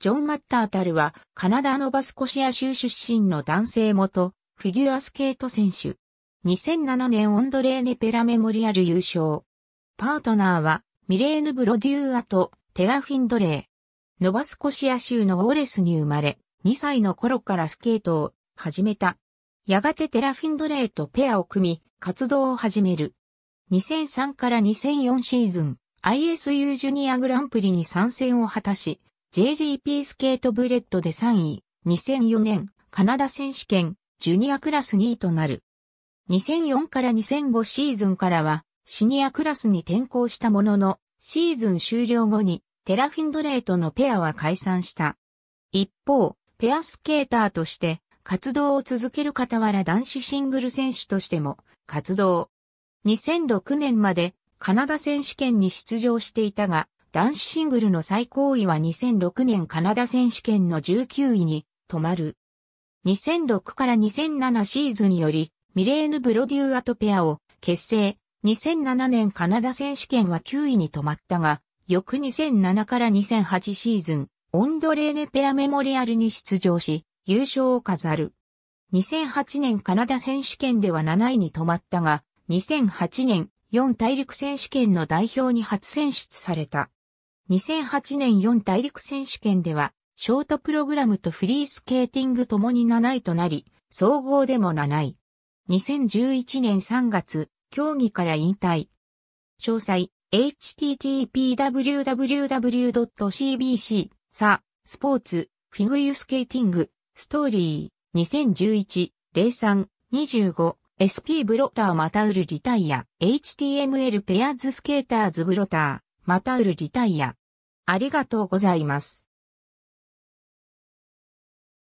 ジョン・マッタータルは、カナダのバスコシア州出身の男性元、フィギュアスケート選手。2007年オンドレーネ・ペラメモリアル優勝。パートナーは、ミレーヌ・ブロデューアと、テラ・フィンドレー。ノバスコシア州のオーレスに生まれ、2歳の頃からスケートを始めた。やがてテラ・フィンドレーとペアを組み、活動を始める。2003から2004シーズン、ISU ジュニアグランプリに参戦を果たし、JGP スケートブレッドで3位、2004年カナダ選手権ジュニアクラス2位となる。2004から2005シーズンからはシニアクラスに転向したものの、シーズン終了後にテラフィンドレートのペアは解散した。一方、ペアスケーターとして活動を続ける傍ら男子シングル選手としても活動。2006年までカナダ選手権に出場していたが、男子シングルの最高位は2006年カナダ選手権の19位に止まる。2006から2007シーズンよりミレーヌ・ブロデューアとペアを結成。2007年カナダ選手権は9位に止まったが、翌2007から2008シーズン、オンドレーネ・ペラメモリアルに出場し、優勝を飾る。2008年カナダ選手権では7位に止まったが、2008年4大陸選手権の代表に初選出された。2008年4大陸選手権では、ショートプログラムとフリースケーティングともに7位となり、総合でも7位。2011年3月、競技から引退。詳細、http://www.cbc、さ、スポーツ、フィグユスケーティング、ストーリー、2011-03-25、SP ブロターまたウルリタイア、HTML ペアーズスケーターズブロター。またうるリタイア。ありがとうございます。